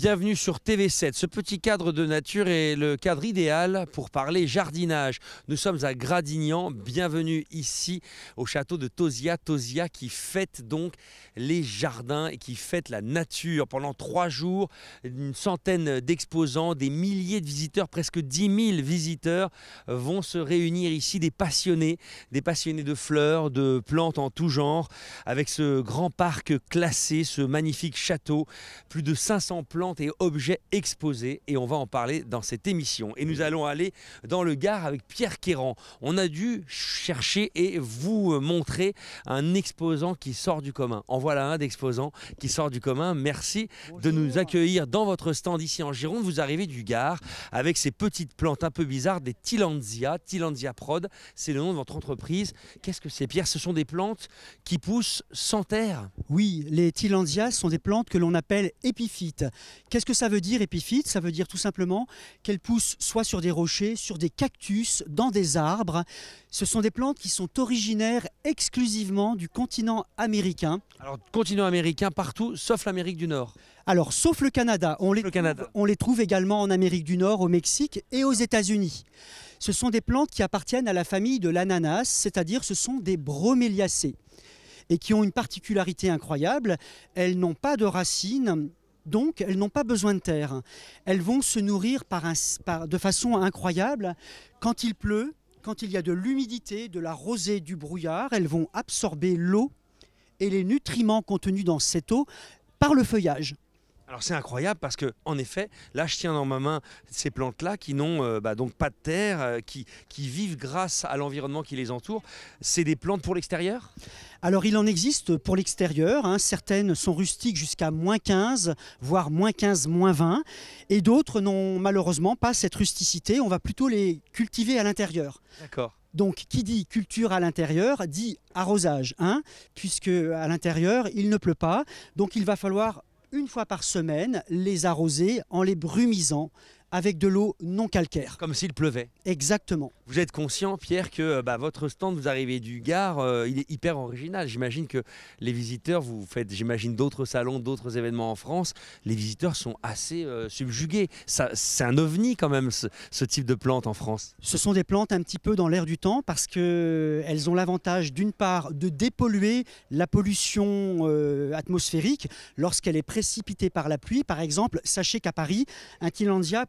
Bienvenue sur TV7. Ce petit cadre de nature est le cadre idéal pour parler jardinage. Nous sommes à Gradignan. Bienvenue ici au château de Tosia. Tosia qui fête donc les jardins et qui fête la nature. Pendant trois jours, une centaine d'exposants, des milliers de visiteurs, presque 10 000 visiteurs vont se réunir ici. Des passionnés, des passionnés de fleurs, de plantes en tout genre, avec ce grand parc classé, ce magnifique château. Plus de 500 plantes et objets exposés et on va en parler dans cette émission. Et nous allons aller dans le Gard avec Pierre Quéran. On a dû chercher et vous montrer un exposant qui sort du commun. En voilà un d'exposant qui sort du commun. Merci de nous accueillir dans votre stand ici en Gironde. Vous arrivez du Gard avec ces petites plantes un peu bizarres des Tilandzia, Tilandzia Prod, c'est le nom de votre entreprise. Qu'est-ce que c'est Pierre Ce sont des plantes qui poussent sans terre. Oui, les Tilandzia sont des plantes que l'on appelle épiphytes. Qu'est-ce que ça veut dire épiphyte Ça veut dire tout simplement qu'elles poussent soit sur des rochers, sur des cactus, dans des arbres. Ce sont des plantes qui sont originaires exclusivement du continent américain. Alors continent américain partout, sauf l'Amérique du Nord. Alors sauf le Canada. On les, trouve, on les trouve également en Amérique du Nord, au Mexique et aux États-Unis. Ce sont des plantes qui appartiennent à la famille de l'ananas, c'est-à-dire ce sont des broméliacées et qui ont une particularité incroyable. Elles n'ont pas de racines, donc elles n'ont pas besoin de terre. Elles vont se nourrir de façon incroyable. Quand il pleut, quand il y a de l'humidité, de la rosée, du brouillard, elles vont absorber l'eau et les nutriments contenus dans cette eau par le feuillage. Alors c'est incroyable parce que en effet, là je tiens dans ma main ces plantes-là qui n'ont euh, bah, donc pas de terre, euh, qui, vivent grâce à l'environnement qui les entoure. C'est des plantes pour l'extérieur alors il en existe pour l'extérieur, hein. certaines sont rustiques jusqu'à moins 15, voire moins 15, moins 20, et d'autres n'ont malheureusement pas cette rusticité, on va plutôt les cultiver à l'intérieur. D'accord. Donc, qui dit culture à l'intérieur dit arrosage, hein, puisque à l'intérieur, il ne pleut pas. Donc, il va falloir une fois par semaine les arroser en les brumisant avec de l'eau non calcaire. Comme s'il pleuvait. Exactement. Vous êtes conscient, Pierre, que euh, bah, votre stand, vous arrivez du Gard, euh, il est hyper original. J'imagine que les visiteurs, vous faites, j'imagine, d'autres salons, d'autres événements en France, les visiteurs sont assez euh, subjugués. C'est un ovni quand même, ce, type de plante en France. Ce sont des plantes un petit peu dans l'air du temps parce qu'elles ont l'avantage, d'une part, de dépolluer la pollution atmosphérique lorsqu'elle est précipitée par la pluie. Par exemple, sachez qu'à Paris, un tillandsia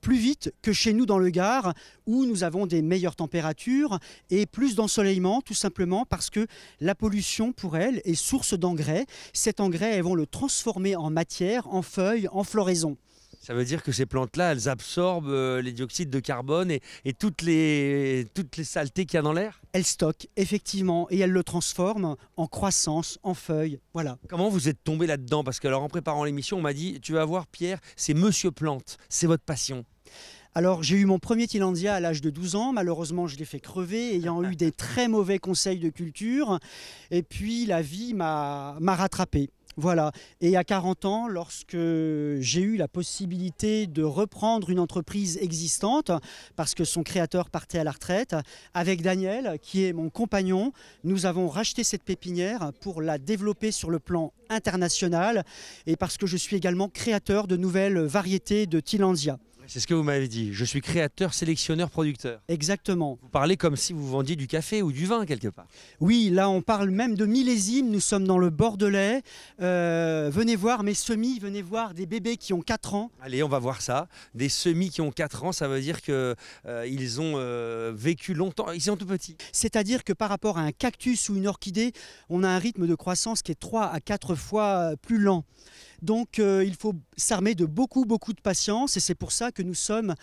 plus vite que chez nous dans le Gard, où nous avons des meilleures températures et plus d'ensoleillement, tout simplement parce que la pollution, pour elle, est source d'engrais. Cet engrais, elles vont le transformer en matière, en feuilles, en floraison. Ça veut dire que ces plantes-là, elles absorbent euh, les dioxydes de carbone et, toutes, les, toutes les saletés qu'il y a dans l'air Elles stockent, effectivement, et elles le transforment en croissance, en feuilles, voilà. Comment vous êtes tombé là-dedans Parce que alors, en préparant l'émission, on m'a dit, tu vas voir Pierre, c'est Monsieur Plante, c'est votre passion. Alors j'ai eu mon premier Tilandia à l'âge de 12 ans, malheureusement je l'ai fait crever ayant eu des très mauvais conseils de culture et puis la vie m'a rattrapé. Voilà. Et à 40 ans, lorsque j'ai eu la possibilité de reprendre une entreprise existante, parce que son créateur partait à la retraite, avec Daniel, qui est mon compagnon, nous avons racheté cette pépinière pour la développer sur le plan international et parce que je suis également créateur de nouvelles variétés de Tillandsia. C'est ce que vous m'avez dit. Je suis créateur, sélectionneur, producteur. Exactement. Vous parlez comme si vous vendiez du café ou du vin quelque part. Oui, là on parle même de millésime. Nous sommes dans le Bordelais. Euh, venez voir mes semis, venez voir des bébés qui ont 4 ans. Allez, on va voir ça. Des semis qui ont 4 ans, ça veut dire qu'ils euh, ont euh, vécu longtemps. Ils sont tout petits. C'est-à-dire que par rapport à un cactus ou une orchidée, on a un rythme de croissance qui est 3 à 4 fois plus lent. Donc euh, il faut s'armer de beaucoup, beaucoup de patience et c'est pour ça que nous sommes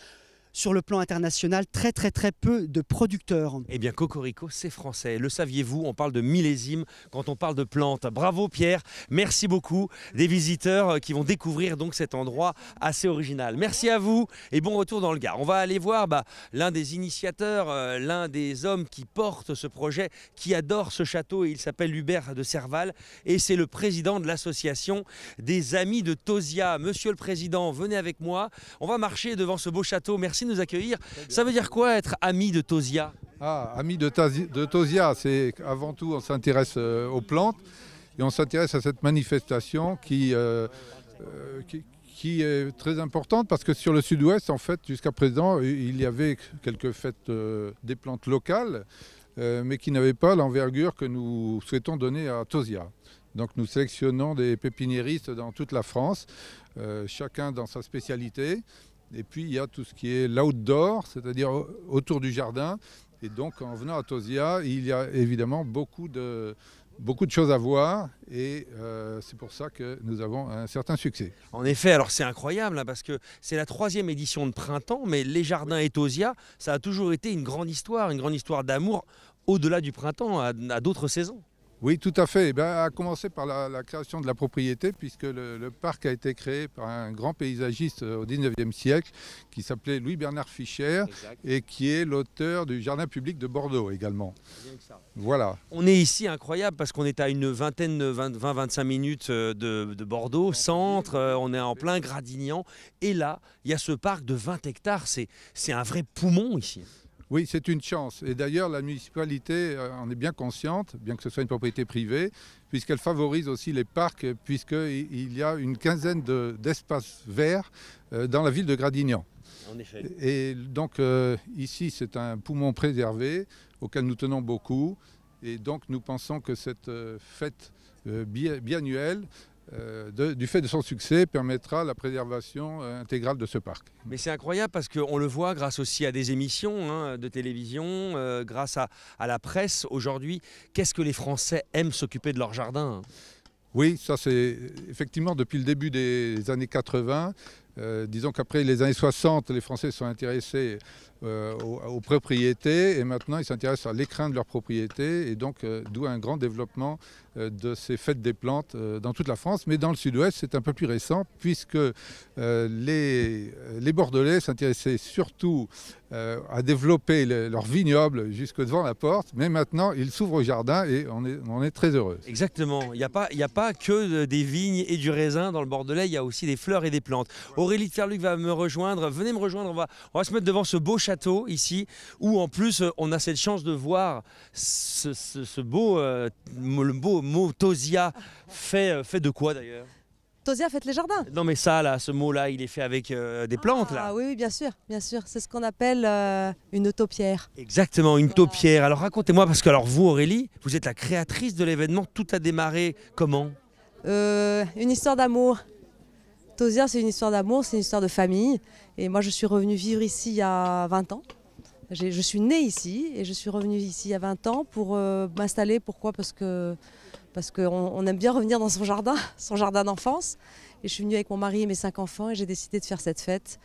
sur le plan international très très très peu de producteurs. Eh bien Cocorico, c'est français. Le saviez-vous On parle de millésime quand on parle de plantes. Bravo Pierre, merci beaucoup des visiteurs euh, qui vont découvrir donc cet endroit assez original. Merci à vous et bon retour dans le Gard. On va aller voir bah, l'un des initiateurs, euh, l'un des hommes qui porte ce projet, qui adore ce château et il s'appelle Hubert de Serval et c'est le président de l'association des Amis de Tosia. Monsieur le Président, venez avec moi. On va marcher devant ce beau château. Merci nous accueillir. Ça veut dire quoi être ami de Tosia ah, ami de, de Tosia, c'est avant tout on s'intéresse euh, aux plantes et on s'intéresse à cette manifestation euh, euh, qui, qui, est très importante parce que sur le sud-ouest, en fait, jusqu'à présent, il y avait quelques fêtes des plantes locales, mais qui n'avaient pas l'envergure que nous souhaitons donner à Tosia. Donc nous sélectionnons des pépiniéristes dans toute la France, chacun dans sa spécialité. Et puis il y a tout ce qui est l'outdoor, c'est-à-dire autour du jardin. Et donc en venant à Tosia, il y a évidemment beaucoup de, beaucoup de choses à voir et euh, c'est pour ça que nous avons un certain succès. En effet, alors c'est incroyable hein, parce que c'est la troisième édition de printemps, mais les jardins et Tosia, ça a toujours été une grande histoire, une grande histoire d'amour au-delà du printemps, à d'autres saisons. Oui, tout à fait. Eh ben, à commencer par la, création de la propriété, puisque le, parc a été créé par un grand paysagiste euh, au 19e siècle qui s'appelait Louis-Bernard Fischer et qui est l'auteur du Jardin public de Bordeaux également. Voilà. On est ici incroyable parce qu'on est à une vingtaine, 20-25 minutes euh, de, de, Bordeaux, centre, euh, on est en plein Gradignan. Et là, il y a ce parc de 20 hectares. C'est un vrai poumon ici. Oui, c'est une chance. Et d'ailleurs, la municipalité euh, en est bien consciente, bien que ce soit une propriété privée, puisqu'elle favorise aussi les parcs, puisqu'il y a une quinzaine d'espaces verts euh, dans la ville de Gradignan. En effet. Et donc euh, ici, c'est un poumon préservé auquel nous tenons beaucoup. Et donc nous pensons que cette fête biennuelle biannuelle euh, du fait de son succès, permettra la préservation euh, intégrale de ce parc. Mais c'est incroyable parce qu'on le voit grâce aussi à des émissions hein, de télévision, euh, grâce à, à, la presse aujourd'hui. Qu'est-ce que les Français aiment s'occuper de leur jardin oui, ça c'est effectivement depuis le début des années 80, euh, disons qu'après les années 60, les Français sont intéressés euh, aux, propriétés et maintenant ils s'intéressent à l'écrin de leurs propriétés et donc euh, d'où un grand développement de ces fêtes des plantes dans toute la France. Mais dans le sud-ouest, c'est un peu plus récent puisque les, Bordelais s'intéressaient surtout à développer leur leurs vignobles jusque devant la porte, mais maintenant ils s'ouvrent au jardin et on est, très heureux. Exactement, il n'y a, pas, que des vignes et du raisin dans le Bordelais, il y a aussi des fleurs et des plantes. Aurélie de Ferluc va me rejoindre. Venez me rejoindre, on va, se mettre devant ce beau château ici, où en plus euh, on a cette chance de voir ce, euh, beau, mot Tosia, fait, euh, fait de quoi d'ailleurs Tosia fait les jardins. Non mais ça là, ce mot-là, il est fait avec des plantes là. Ah oui, oui, bien sûr, bien sûr. C'est ce qu'on appelle une taupière. Exactement, une taupière. Alors racontez-moi parce que alors vous Aurélie, vous êtes la créatrice de l'événement. Tout a démarré comment Une histoire d'amour c'est une histoire d'amour, c'est une histoire de famille. Et moi, je suis revenue vivre ici il y a 20 ans. Je suis née ici et je suis revenue ici il y a 20 ans pour euh, m'installer. Pourquoi Parce que parce qu'on on aime bien revenir dans son jardin, son jardin d'enfance. Et je suis venue avec mon mari et mes cinq enfants et j'ai décidé de faire cette fête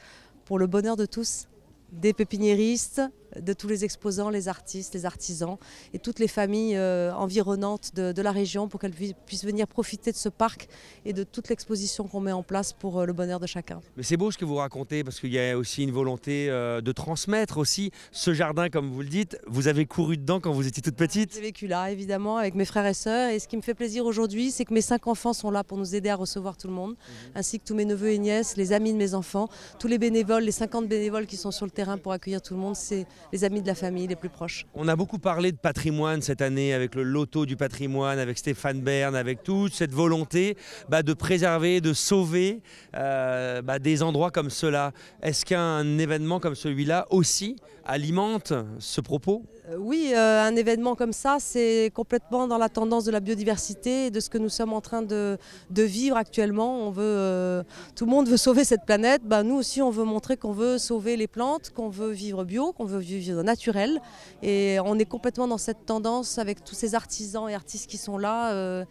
pour le bonheur de tous, des pépiniéristes, de tous les exposants, les artistes, les artisans et toutes les familles euh, environnantes de, la région pour qu'elles puissent venir profiter de ce parc et de toute l'exposition qu'on met en place pour euh, le bonheur de chacun. Mais c'est beau ce que vous racontez parce qu'il y a aussi une volonté euh, de transmettre aussi ce jardin, comme vous le dites. Vous avez couru dedans quand vous étiez toute petite J'ai vécu là, évidemment, avec mes frères et sœurs. Et ce qui me fait plaisir aujourd'hui, c'est que mes cinq enfants sont là pour nous aider à recevoir tout le monde, mhm. ainsi que tous mes neveux et nièces, les amis de mes enfants, tous les bénévoles, les 50 bénévoles qui sont sur le terrain pour accueillir tout le monde les amis de la famille, les plus proches. On a beaucoup parlé de patrimoine cette année avec le loto du patrimoine, avec Stéphane Bern, avec toute cette volonté bah, de préserver, de sauver euh, bah, des endroits comme cela. Est-ce qu'un événement comme celui-là aussi alimente ce propos euh, oui, euh, un événement comme ça, c'est complètement dans la tendance de la biodiversité et de ce que nous sommes en train de, vivre actuellement. On veut, euh, tout le monde veut sauver cette planète. Ben, nous aussi, on veut montrer qu'on veut sauver les plantes, qu'on veut vivre bio, qu'on veut vivre naturel. Et on est complètement dans cette tendance avec tous ces artisans et artistes qui sont là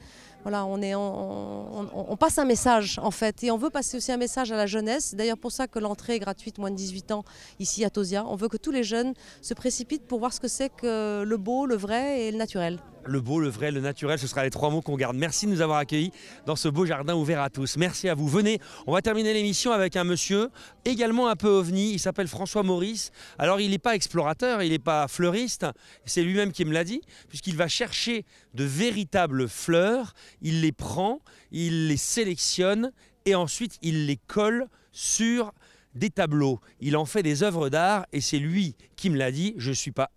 on, on, passe un message en fait, et on veut passer aussi un message à la jeunesse. C'est d'ailleurs pour ça que l'entrée est gratuite, moins de 18 ans, ici à Tosia. On veut que tous les jeunes se précipitent pour voir ce que c'est que le beau, le vrai et le naturel le beau, le vrai, le naturel, ce sera les trois mots qu'on garde. Merci de nous avoir accueillis dans ce beau jardin ouvert à tous. Merci à vous. Venez, on va terminer l'émission avec un monsieur également un peu ovni. Il s'appelle François Maurice. Alors il n'est pas explorateur, il n'est pas fleuriste. C'est lui-même qui me l'a dit, puisqu'il va chercher de véritables fleurs. Il les prend, il les sélectionne et ensuite il les colle sur des tableaux. Il en fait des œuvres d'art et c'est lui qui me l'a dit. Je ne suis pas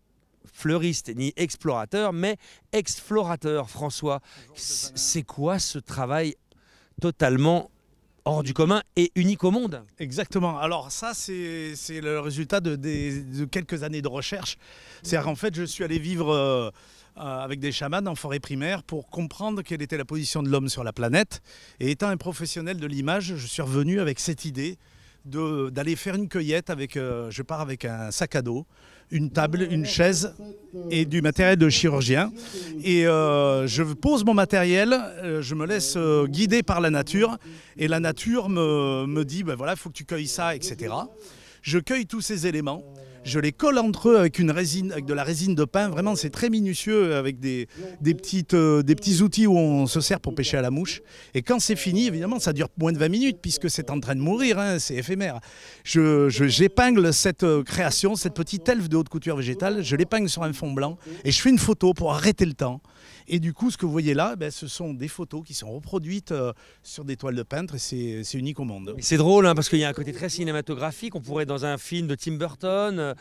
fleuriste ni explorateur, mais explorateur. François, c'est quoi ce travail totalement hors du commun et unique au monde. Exactement. Alors ça, c'est le résultat de, quelques années de recherche. C'est-à-dire qu'en fait, je suis allé vivre euh, euh, avec des chamans en forêt primaire pour comprendre quelle était la position de l'homme sur la planète. Et étant un professionnel de l'image, je suis revenu avec cette idée d'aller faire une cueillette avec, euh, je pars avec un sac à dos, une table, une chaise et du matériel de chirurgien. Et euh, je pose mon matériel, euh, je me laisse guider par la nature et la nature me, me dit, ben voilà, il faut que tu cueilles ça, etc. Je cueille tous ces éléments je les colle entre eux avec une résine, avec de la résine de pain. Vraiment, c'est très minutieux avec des, petites, euh, des petits outils où on se sert pour pêcher à la mouche. Et quand c'est fini, évidemment, ça dure moins de 20 minutes puisque c'est en train de mourir, hein, c'est éphémère. Je, j'épingle cette euh, création, cette petite elfe de haute couture végétale, je l'épingle sur un fond blanc et je fais une photo pour arrêter le temps. Et du coup, ce que vous voyez là, ben, ce sont des photos qui sont reproduites euh, sur des toiles de peintre et c'est unique au monde. C'est drôle hein, parce qu'il y a un côté très cinématographique. On pourrait dans un film de Tim Burton. Euh,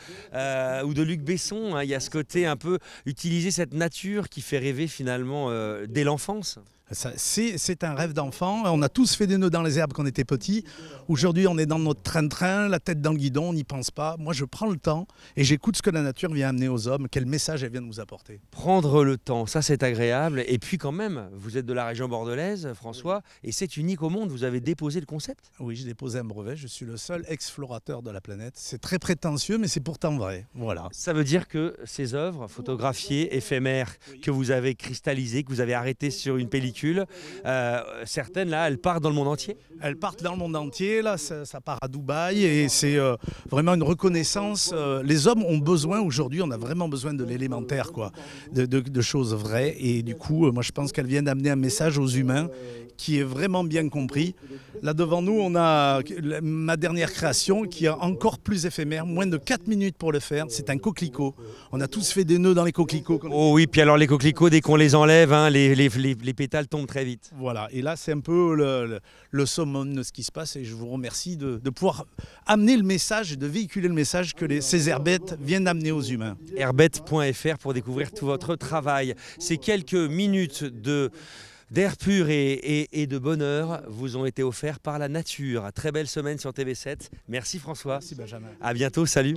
euh, ou de Luc Besson. Hein. Il y a ce côté un peu utiliser cette nature qui fait rêver finalement euh, dès l'enfance. C'est un rêve d'enfant. On a tous fait des nœuds dans les herbes quand on était petit. Aujourd'hui, on est dans notre train-train, la tête dans le guidon, on n'y pense pas. Moi, je prends le temps et j'écoute ce que la nature vient amener aux hommes, quel message elle vient de nous apporter. Prendre le temps, ça c'est agréable. Et puis quand même, vous êtes de la région bordelaise, François, et c'est unique au monde. Vous avez déposé le concept Oui, j'ai déposé un brevet. Je suis le seul explorateur de la planète. C'est très prétentieux, mais c'est pourtant vrai. Voilà. Ça veut dire que ces œuvres photographiées, éphémères, que vous avez cristallisées, que vous avez arrêtées sur une pellicule, euh, certaines, là, elles partent dans le monde entier Elles partent dans le monde entier. Là, ça, part à Dubaï et c'est euh, vraiment une reconnaissance. Euh, les hommes ont besoin, aujourd'hui, on a vraiment besoin de l'élémentaire, quoi, de, choses vraies. Et du coup, moi, je pense qu'elle viennent d'amener un message aux humains qui est vraiment bien compris. Là, devant nous, on a ma dernière création qui est encore plus éphémère, moins de 4 minutes pour le faire. C'est un coquelicot. On a tous fait des nœuds dans les coquelicots. Oh oui, puis alors les coquelicots, dès qu'on les enlève, hein, les pétales tombe très vite. Voilà, et là c'est un peu le, le, summum de ce qui se passe et je vous remercie de, pouvoir amener le message, de véhiculer le message que les, ces herbettes viennent d'amener aux humains. Herbette.fr pour découvrir tout votre travail. Ces quelques minutes de d'air pur et, et, de bonheur vous ont été offerts par la nature. Très belle semaine sur TV7. Merci François. Merci Benjamin. À bientôt. Salut.